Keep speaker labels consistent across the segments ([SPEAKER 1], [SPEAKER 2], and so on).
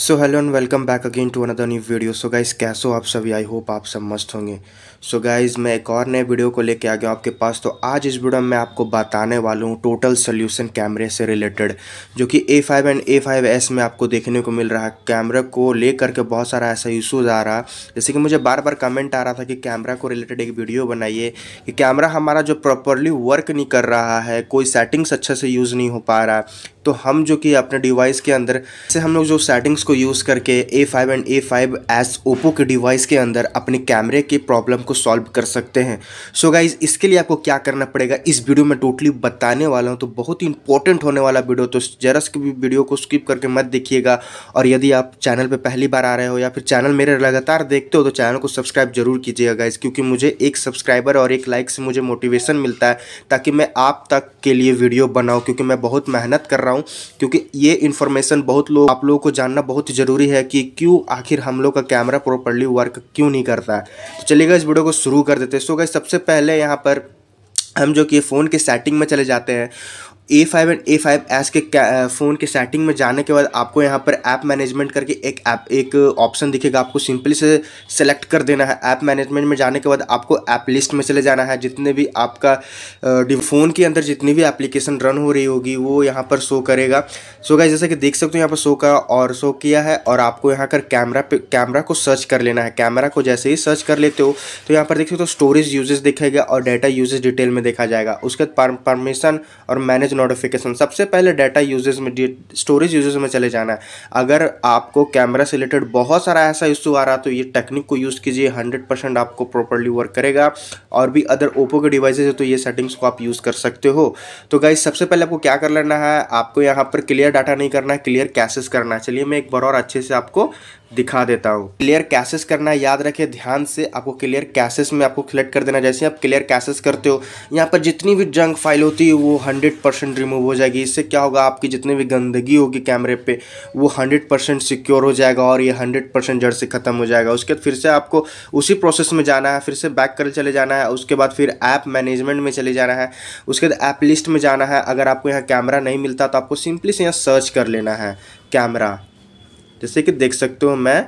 [SPEAKER 1] so hello and welcome back again to another new video so guys कैसे हो आप सभी आई होप आप सब मस्त होंगे सो so गाइज़ मैं एक और नए वीडियो को लेके आ गया आपके पास तो आज इस वीडियो में मैं आपको बताने वाला हूँ टोटल सोल्यूशन कैमरे से रिलेटेड जो कि A five and A five S में आपको देखने को मिल रहा है कैमरा को ले करके बहुत सारा ऐसा इशूज़ आ रहा जैसे कि मुझे बार बार कमेंट आ रहा था कि कैमरा को रिलेटेड एक वीडियो बनाइए कि कैमरा हमारा जो प्रॉपरली वर्क नहीं कर रहा है कोई सेटिंग्स अच्छे से यूज़ नहीं हो पा रहा तो हम जो कि अपने डिवाइस के अंदर से हम लोग जो सेटिंग्स को यूज़ करके A five and A five S Oppo के डिवाइस के अंदर अपने कैमरे के प्रॉब्लम को सॉल्व कर सकते हैं सो so गाइज इसके लिए आपको क्या करना पड़ेगा इस वीडियो में टोटली बताने वाला हूँ तो बहुत ही इंपॉर्टेंट होने वाला वीडियो तो जरा से भी वीडियो को स्किप करके मत देखिएगा और यदि आप चैनल पर पहली बार आ रहे हो या फिर चैनल मेरे लगातार देखते हो तो चैनल को सब्सक्राइब जरूर कीजिएगा गाइज क्योंकि मुझे एक सब्सक्राइबर और एक लाइक से मुझे मोटिवेशन मिलता है ताकि मैं आप तक के लिए वीडियो बनाऊँ क्योंकि मैं बहुत मेहनत कर रहा हूँ क्योंकि ये इन्फॉर्मेशन बहुत लोग आप लोगों को जानना बहुत बहुत ज़रूरी है कि क्यों आखिर हम लोग का कैमरा प्रॉपरली वर्क क्यों नहीं करता है तो चलिएगा इस वीडियो को शुरू कर देते हैं सो गए सबसे पहले यहाँ पर हम जो कि फ़ोन के सेटिंग में चले जाते हैं A five and A five S के फ़ोन के सेटिंग में जाने के बाद आपको यहाँ पर ऐप मैनेजमेंट करके एक ऐप एक ऑप्शन दिखेगा आपको सिंपली से सेलेक्ट कर देना है ऐप मैनेजमेंट में जाने के बाद आपको ऐप लिस्ट में चले जाना है जितने भी आपका फ़ोन के अंदर जितनी भी एप्लीकेशन रन हो रही होगी वो यहाँ पर शो करेगा सो गाइज जैसे कि देख सकते हो यहाँ पर शो का और शो किया है और आपको यहाँ पर कैमरा पे कैमरा को सर्च कर लेना है कैमरा को जैसे ही सर्च कर लेते हो तो यहाँ पर देख सकते हो स्टोरेज यूजेज दिखेगा और डाटा यूजेज डिटेल में देखा जाएगा उसके बाद परमिशन और मैनेज नोटिफिकेशन सबसे पहले डाटा यूजेज में स्टोरेज यूजेज में चले जाना है अगर आपको कैमरा से रिलेटेड बहुत सारा ऐसा इशू आ रहा है तो ये टेक्निक को यूज़ कीजिए हंड्रेड परसेंट आपको प्रॉपरली वर्क करेगा और भी अदर ओप्पो के डिवाइसेज है तो ये सेटिंग्स को आप यूज़ कर सकते हो तो गाइज सबसे पहले आपको क्या कर लेना है आपको यहाँ पर क्लियर डाटा नहीं करना है क्लियर कैसेस करना है चलिए मैं एक बार और अच्छे से आपको दिखा देता हूँ क्लियर कैसेस करना है याद रखें ध्यान से आपको क्लियर कैसेस में आपको क्लिक कर देना जैसे आप क्लियर कैसेस करते हो यहाँ पर जितनी भी जंक फाइल होती है वो हंड्रेड परसेंट रिमूव हो जाएगी इससे क्या होगा आपकी जितनी भी गंदगी होगी कैमरे पे वो हंड्रेड परसेंट सिक्योर हो जाएगा और ये हंड्रेड परसेंट जड़ से ख़त्म हो जाएगा उसके बाद फिर से आपको उसी प्रोसेस में जाना है फिर से बैक कर चले जाना है उसके बाद फिर ऐप मैनेजमेंट में चले जाना है उसके बाद ऐप लिस्ट में जाना है अगर आपको यहाँ कैमरा नहीं मिलता तो आपको सिंपली से यहाँ सर्च कर लेना है कैमरा जैसे कि देख सकते हो मैं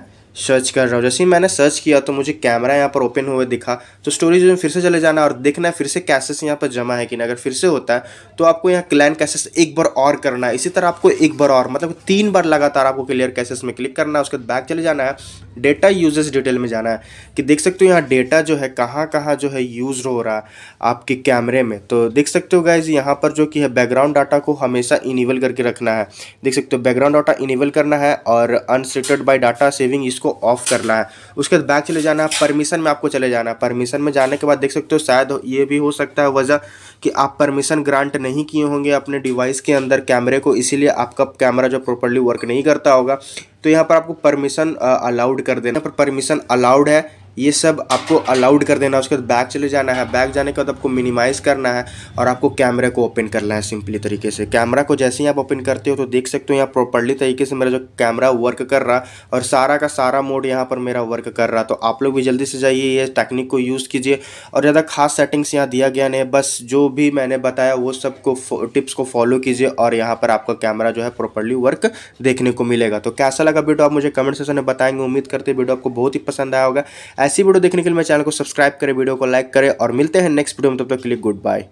[SPEAKER 1] सर्च कर रहा हूँ जैसे ही मैंने सर्च किया तो मुझे कैमरा यहाँ पर ओपन हुए दिखा तो स्टोरेज में फिर से चले जाना और देखना है फिर से कैसेस यहाँ पर जमा है कि नहीं अगर फिर से होता है तो आपको यहाँ क्लैन कैसेस एक बार और करना है इसी तरह आपको एक बार और मतलब तीन बार लगातार आपको क्लियर कैसेस में क्लिक करना है उसके बाद बैक चले जाना है डेटा यूजेस डिटेल में जाना है कि देख सकते हो यहाँ डेटा जो है कहाँ कहाँ जो है यूज़ हो रहा है आपके कैमरे में तो देख सकते हो गाइज यहाँ पर जो कि है बैकग्राउंड डाटा को हमेशा इनेबल करके रखना है देख सकते हो बैकग्राउंड डाटा इनेबल करना है और अनसिटेड बाई डाटा सेविंग इसको ऑफ करना है उसके बाद बैक चले जाना है परमिशन में आपको चले जाना है परमिशन में जाने के बाद देख सकते हो शायद ये भी हो सकता है वजह कि आप परमिशन ग्रांट नहीं किए होंगे अपने डिवाइस के अंदर कैमरे को इसीलिए आपका कैमरा जो प्रॉपरली वर्क नहीं करता होगा तो यहाँ पर आपको परमिशन अलाउड कर देना पर परमिशन अलाउड है ये सब आपको अलाउड कर देना उसके बाद बैक चले जाना है बैक जाने के बाद आपको मिनिमाइज़ करना है और आपको कैमरे को ओपन करना है सिंपली तरीके से कैमरा को जैसे ही आप ओपन करते हो तो देख सकते हो यहाँ प्रॉपरली तरीके से मेरा जो कैमरा वर्क कर रहा और सारा का सारा मोड यहाँ पर मेरा वर्क कर रहा तो आप लोग भी जल्दी से जाइए ये टेक्निक को यूज़ कीजिए और ज़्यादा खास सेटिंग्स यहाँ दिया गया नहीं बस जो भी मैंने बताया वो सब को टिप्स को फॉलो कीजिए और यहाँ पर आपका कैमरा जो है प्रॉपरली वर्क देखने को मिलेगा तो कैसा लगा वीडियो आप मुझे कमेंट सेक्शन में बताएंगे उम्मीद करते वीडियो आपको बहुत ही पसंद आया होगा ऐसी वीडियो देखने के लिए मेरे चैनल को सब्सक्राइब करें वीडियो को लाइक करें और मिलते हैं नेक्स्ट वीडियो में तब तक के लिए गुड बाय